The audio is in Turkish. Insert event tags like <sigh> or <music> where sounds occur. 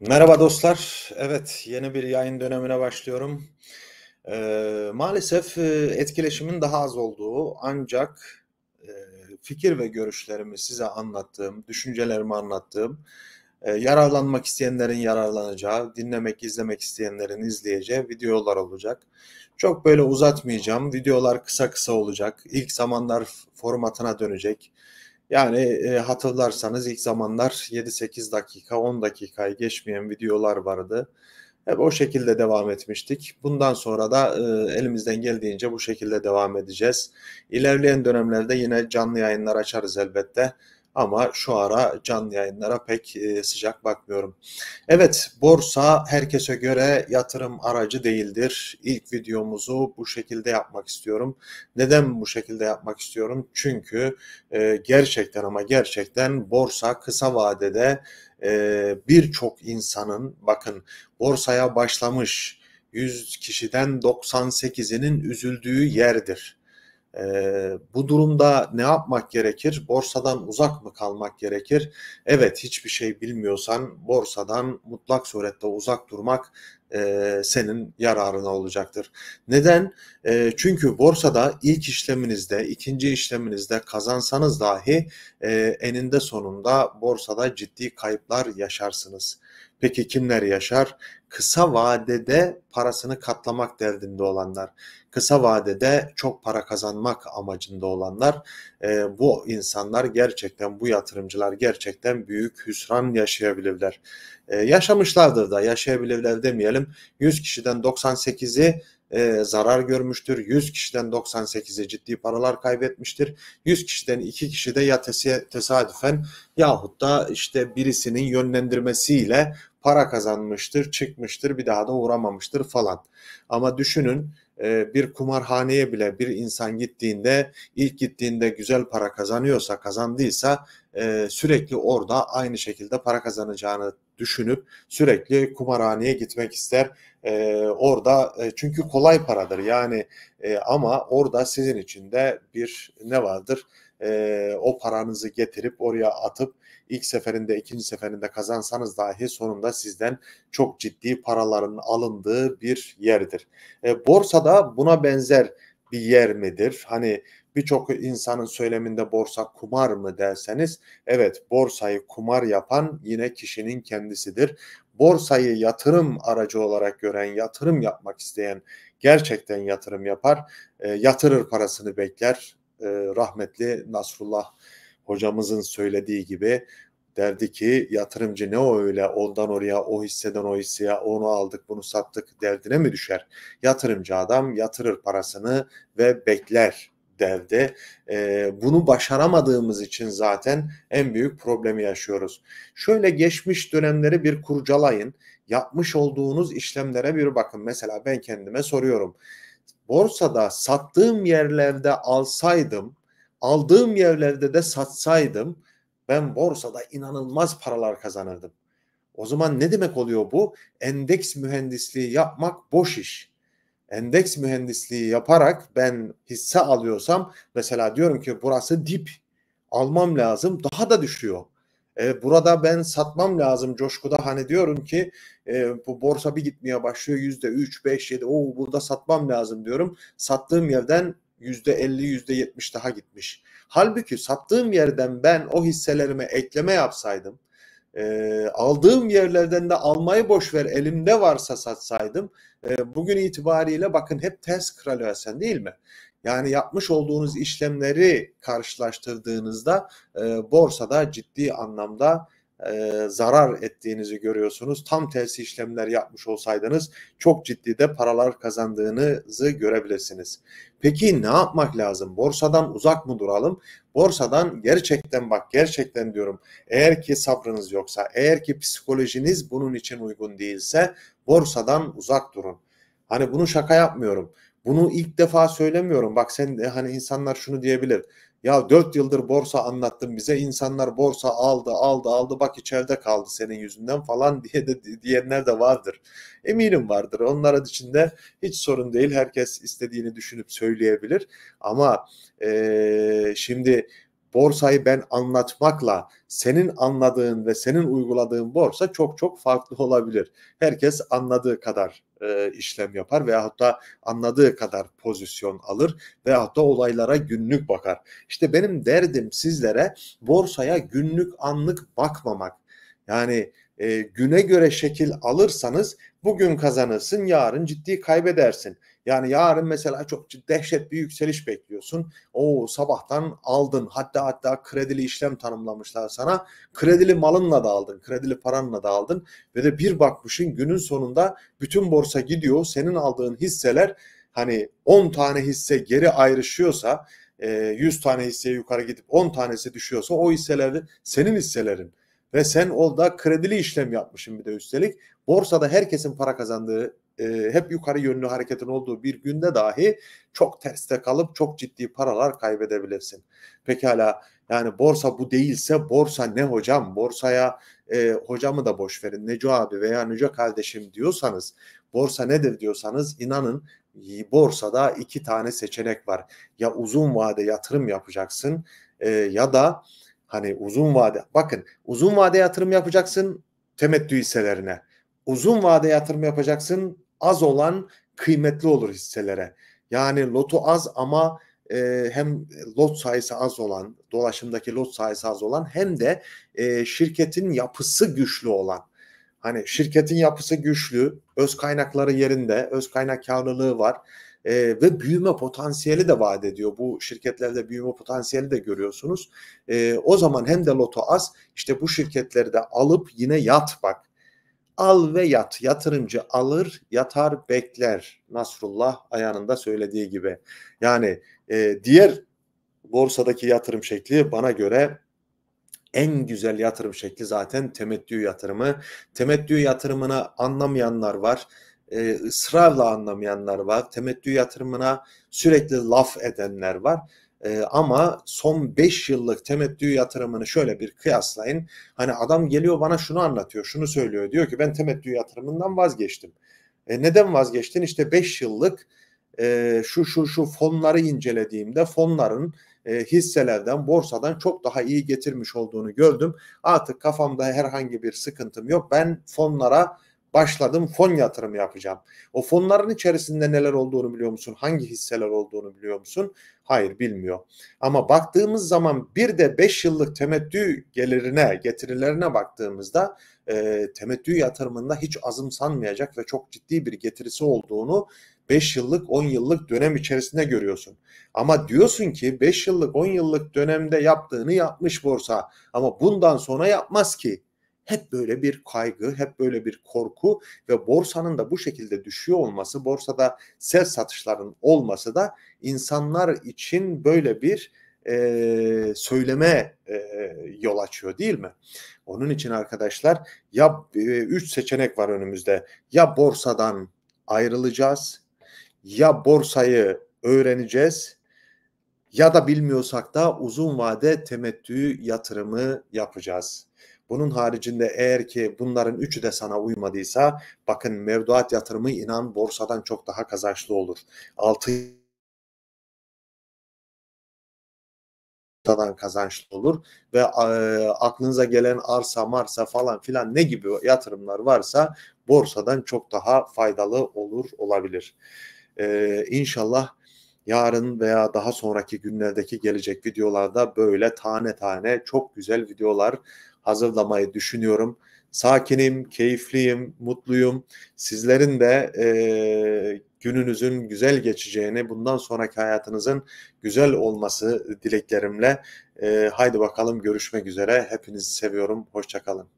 Merhaba dostlar. Evet, yeni bir yayın dönemine başlıyorum. Ee, maalesef e, etkileşimin daha az olduğu ancak e, fikir ve görüşlerimi size anlattığım, düşüncelerimi anlattığım, e, yararlanmak isteyenlerin yararlanacağı, dinlemek, izlemek isteyenlerin izleyeceği videolar olacak. Çok böyle uzatmayacağım. Videolar kısa kısa olacak. İlk zamanlar formatına dönecek. Yani e, hatırlarsanız ilk zamanlar 7-8 dakika 10 dakikayı geçmeyen videolar vardı. Hep o şekilde devam etmiştik. Bundan sonra da e, elimizden geldiğince bu şekilde devam edeceğiz. İlerleyen dönemlerde yine canlı yayınlar açarız elbette. Ama şu ara canlı yayınlara pek e, sıcak bakmıyorum. Evet borsa herkese göre yatırım aracı değildir. İlk videomuzu bu şekilde yapmak istiyorum. Neden bu şekilde yapmak istiyorum? Çünkü e, gerçekten ama gerçekten borsa kısa vadede e, birçok insanın bakın borsaya başlamış 100 kişiden 98'inin üzüldüğü yerdir. E, bu durumda ne yapmak gerekir? Borsadan uzak mı kalmak gerekir? Evet hiçbir şey bilmiyorsan borsadan mutlak surette uzak durmak e, senin yararına olacaktır. Neden? E, çünkü borsada ilk işleminizde, ikinci işleminizde kazansanız dahi e, eninde sonunda borsada ciddi kayıplar yaşarsınız. Peki kimler yaşar? Kısa vadede parasını katlamak derdinde olanlar, kısa vadede çok para kazanmak amacında olanlar e, bu insanlar gerçekten bu yatırımcılar gerçekten büyük hüsran yaşayabilirler. E, yaşamışlardır da yaşayabilirler demeyelim. 100 kişiden 98'i e, zarar görmüştür. 100 kişiden 98'i ciddi paralar kaybetmiştir. 100 kişiden 2 kişi de ya tesadüfen yahut da işte birisinin yönlendirmesiyle para kazanmıştır, çıkmıştır, bir daha da uğramamıştır falan. Ama düşünün e, bir kumarhaneye bile bir insan gittiğinde ilk gittiğinde güzel para kazanıyorsa kazandıysa e, sürekli orada aynı şekilde para kazanacağını düşünüp sürekli kumarhaneye gitmek ister. E, orada e, çünkü kolay paradır yani ama orada sizin için de bir ne vardır? o paranızı getirip oraya atıp ilk seferinde ikinci seferinde kazansanız dahi sonunda sizden çok ciddi paraların alındığı bir yerdir. E, borsada buna benzer bir yer midir? Hani birçok insanın söyleminde borsa kumar mı derseniz evet borsayı kumar yapan yine kişinin kendisidir. Borsayı yatırım aracı olarak gören, yatırım yapmak isteyen gerçekten yatırım yapar, e, yatırır parasını bekler. E, rahmetli Nasrullah hocamızın söylediği gibi derdi ki yatırımcı ne o öyle ondan oraya o hisseden o hisseye onu aldık bunu sattık derdine mi düşer? Yatırımcı adam yatırır parasını ve bekler derdi. E, bunu başaramadığımız için zaten en büyük problemi yaşıyoruz. Şöyle geçmiş dönemleri bir kurcalayın. Yapmış olduğunuz işlemlere bir bakın. Mesela ben kendime soruyorum. Borsada sattığım yerlerde alsaydım aldığım yerlerde de satsaydım ben borsada inanılmaz paralar kazanırdım. O zaman ne demek oluyor bu? Endeks mühendisliği yapmak boş iş. Endeks mühendisliği yaparak ben hisse alıyorsam mesela diyorum ki burası dip almam lazım daha da düşüyor. E, burada ben satmam lazım coşkuda hani diyorum ki e, bu borsa bir gitmeye başlıyor yüzde üç beş yedi o burada satmam lazım diyorum. Sattığım yerden %50 %70 daha gitmiş. Halbuki sattığım yerden ben o hisselerime ekleme yapsaydım e, aldığım yerlerden de almayı boş ver elimde varsa satsaydım e, bugün itibariyle bakın hep ters kraliçen değil mi? Yani yapmış olduğunuz işlemleri karşılaştırdığınızda e, borsada ciddi anlamda e, zarar ettiğinizi görüyorsunuz. Tam tersi işlemler yapmış olsaydınız çok ciddi de paralar kazandığınızı görebilirsiniz. Peki ne yapmak lazım? Borsadan uzak mı duralım? Borsadan gerçekten bak gerçekten diyorum eğer ki sabrınız yoksa eğer ki psikolojiniz bunun için uygun değilse borsadan uzak durun. Hani bunu şaka yapmıyorum. Bunu ilk defa söylemiyorum. Bak sen e, hani insanlar şunu diyebilir. Ya dört yıldır borsa anlattın bize. insanlar borsa aldı, aldı, aldı. Bak içeride kaldı senin yüzünden falan <laughs> diye de diyenler de vardır. Eminim vardır. Onların içinde hiç sorun değil. Herkes istediğini düşünüp söyleyebilir. Ama e, şimdi borsayı ben anlatmakla senin anladığın ve senin uyguladığın borsa çok çok farklı <laughs> olabilir. Herkes anladığı kadar e, işlem yapar veyahut da anladığı kadar pozisyon alır veyahut da olaylara günlük bakar. İşte benim derdim sizlere borsaya günlük anlık bakmamak. Yani e, güne göre şekil alırsanız bugün kazanırsın yarın ciddi kaybedersin. Yani yarın mesela çok dehşet bir yükseliş bekliyorsun. O sabahtan aldın. Hatta hatta kredili işlem tanımlamışlar sana. Kredili malınla da aldın. Kredili paranla da aldın. Ve de bir bakmışın günün sonunda bütün borsa gidiyor. Senin aldığın hisseler hani 10 tane hisse geri ayrışıyorsa 100 e, tane hisseye yukarı gidip 10 tanesi düşüyorsa o hisseleri senin hisselerin. Ve sen orada kredili işlem yapmışsın bir de üstelik. Borsada herkesin para kazandığı e, hep yukarı yönlü hareketin olduğu bir günde dahi çok terste kalıp çok ciddi paralar kaybedebilirsin. Pekala yani borsa bu değilse borsa ne hocam? Borsaya e, hocamı da boş verin. Neco abi veya Neco kardeşim diyorsanız borsa nedir diyorsanız inanın borsada iki tane seçenek var. Ya uzun vade yatırım yapacaksın e, ya da Hani uzun vade. Bakın uzun vade yatırım yapacaksın temettü hisselerine. Uzun vade yatırım yapacaksın az olan kıymetli olur hisselere. Yani lotu az ama e, hem lot sayısı az olan, dolaşımdaki lot sayısı az olan hem de e, şirketin yapısı güçlü olan. Hani şirketin yapısı güçlü, öz kaynakları yerinde, öz kaynak karlılığı var e, ve büyüme potansiyeli de vaat ediyor. Bu şirketlerde büyüme potansiyeli de görüyorsunuz. E, o zaman hem de loto az işte bu şirketleri de alıp yine yat bak. Al ve yat. Yatırımcı alır, yatar, bekler. Nasrullah ayağında söylediği gibi. Yani e, diğer borsadaki yatırım şekli bana göre en güzel yatırım şekli zaten temettü yatırımı. Temettü yatırımını anlamayanlar var e, ısrarla anlamayanlar var. Temettü yatırımına sürekli laf edenler var. E, ama son 5 yıllık temettü yatırımını şöyle bir kıyaslayın. Hani adam geliyor bana şunu anlatıyor, şunu söylüyor. Diyor ki ben temettü yatırımından vazgeçtim. E, neden vazgeçtin? İşte 5 yıllık e, şu şu şu fonları incelediğimde fonların e, hisselerden, borsadan çok daha iyi getirmiş olduğunu gördüm. Artık kafamda herhangi bir sıkıntım yok. Ben fonlara başladım fon yatırımı yapacağım. O fonların içerisinde neler olduğunu biliyor musun? Hangi hisseler olduğunu biliyor musun? Hayır bilmiyor. Ama baktığımız zaman bir de 5 yıllık temettü gelirine, getirilerine baktığımızda e, temettü yatırımında hiç azımsanmayacak ve çok ciddi bir getirisi olduğunu 5 yıllık 10 yıllık dönem içerisinde görüyorsun. Ama diyorsun ki 5 yıllık 10 yıllık dönemde yaptığını yapmış borsa ama bundan sonra yapmaz ki hep böyle bir kaygı, hep böyle bir korku ve borsanın da bu şekilde düşüyor olması, borsada sel satışların olması da insanlar için böyle bir e, söyleme e, yol açıyor değil mi? Onun için arkadaşlar ya e, üç seçenek var önümüzde. Ya borsadan ayrılacağız, ya borsayı öğreneceğiz ya da bilmiyorsak da uzun vade temettü yatırımı yapacağız. Bunun haricinde eğer ki bunların üçü de sana uymadıysa bakın mevduat yatırımı inan borsadan çok daha kazançlı olur. 6 noktadan kazançlı olur ve e, aklınıza gelen arsa marsa falan filan ne gibi yatırımlar varsa borsadan çok daha faydalı olur olabilir. E, inşallah yarın veya daha sonraki günlerdeki gelecek videolarda böyle tane tane çok güzel videolar hazırlamayı düşünüyorum. Sakinim, keyifliyim, mutluyum. Sizlerin de e, gününüzün güzel geçeceğini, bundan sonraki hayatınızın güzel olması dileklerimle. E, haydi bakalım görüşmek üzere. Hepinizi seviyorum. Hoşçakalın.